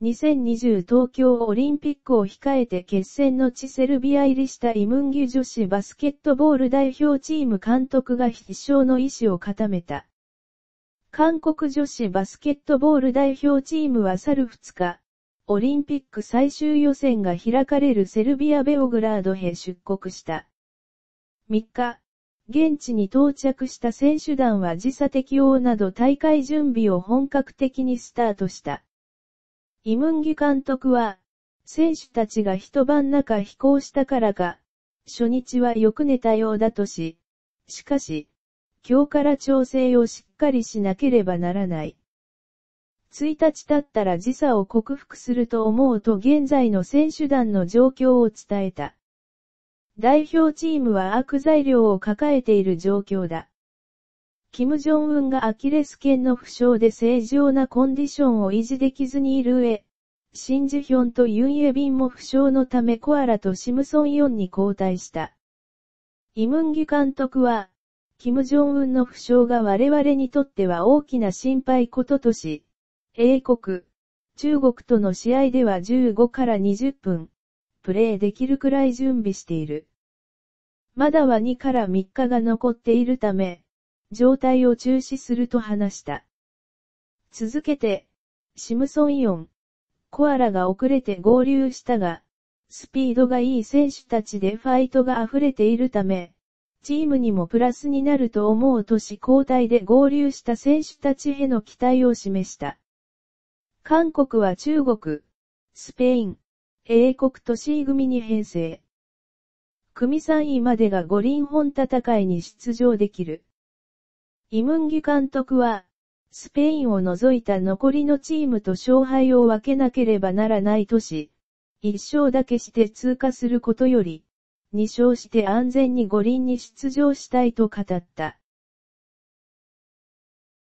2020東京オリンピックを控えて決戦の地セルビア入りしたイムンギュ女子バスケットボール代表チーム監督が必勝の意思を固めた。韓国女子バスケットボール代表チームは去る2日、オリンピック最終予選が開かれるセルビアベオグラードへ出国した。3日、現地に到着した選手団は時差適応など大会準備を本格的にスタートした。イムンギ監督は、選手たちが一晩中飛行したからか、初日はよく寝たようだとし、しかし、今日から調整をしっかりしなければならない。1日経ったら時差を克服すると思うと現在の選手団の状況を伝えた。代表チームは悪材料を抱えている状況だ。金正恩がアキレス腱の負傷で正常なコンディションを維持できずにいる上、シンジヒョンとユンエビンも負傷のためコアラとシムソンヨンに交代した。イムンギ監督は、金正恩の負傷が我々にとっては大きな心配こととし、英国、中国との試合では15から20分、プレーできるくらい準備している。まだは2から3日が残っているため、状態を中止すると話した。続けて、シムソンイオン、コアラが遅れて合流したが、スピードがいい選手たちでファイトが溢れているため、チームにもプラスになると思う都市交代で合流した選手たちへの期待を示した。韓国は中国、スペイン、英国と C 組に編成。組3位までが五輪本戦いに出場できる。イムンギ監督は、スペインを除いた残りのチームと勝敗を分けなければならないとし、一勝だけして通過することより、二勝して安全に五輪に出場したいと語った。